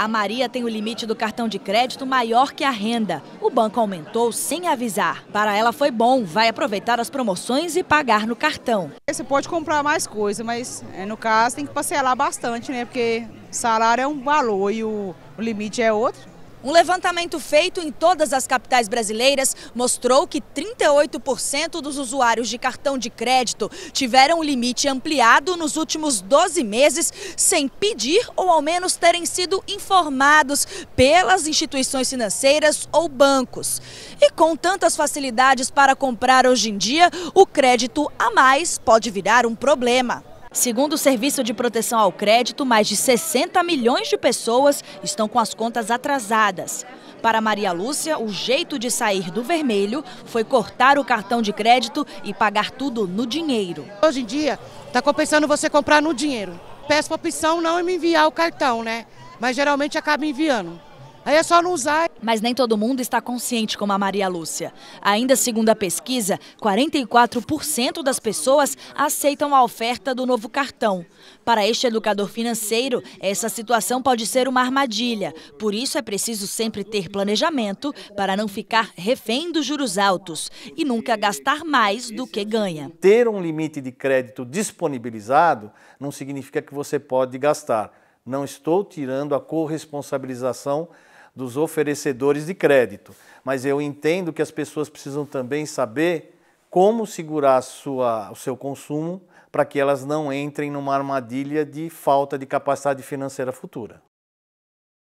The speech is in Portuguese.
A Maria tem o limite do cartão de crédito maior que a renda. O banco aumentou sem avisar. Para ela foi bom, vai aproveitar as promoções e pagar no cartão. Você pode comprar mais coisa, mas eh, no caso tem que parcelar bastante, né? Porque salário é um valor e o limite é outro. Um levantamento feito em todas as capitais brasileiras mostrou que 38% dos usuários de cartão de crédito tiveram o limite ampliado nos últimos 12 meses, sem pedir ou ao menos terem sido informados pelas instituições financeiras ou bancos. E com tantas facilidades para comprar hoje em dia, o crédito a mais pode virar um problema. Segundo o Serviço de Proteção ao Crédito, mais de 60 milhões de pessoas estão com as contas atrasadas. Para Maria Lúcia, o jeito de sair do vermelho foi cortar o cartão de crédito e pagar tudo no dinheiro. Hoje em dia, está compensando você comprar no dinheiro. Peço a opção não me enviar o cartão, né? Mas geralmente acaba enviando. Aí é só não usar. Mas nem todo mundo está consciente como a Maria Lúcia. Ainda segundo a pesquisa, 44% das pessoas aceitam a oferta do novo cartão. Para este educador financeiro, essa situação pode ser uma armadilha. Por isso é preciso sempre ter planejamento para não ficar refém dos juros altos e nunca gastar mais do que ganha. Ter um limite de crédito disponibilizado não significa que você pode gastar. Não estou tirando a corresponsabilização dos oferecedores de crédito. Mas eu entendo que as pessoas precisam também saber como segurar sua, o seu consumo para que elas não entrem numa armadilha de falta de capacidade financeira futura.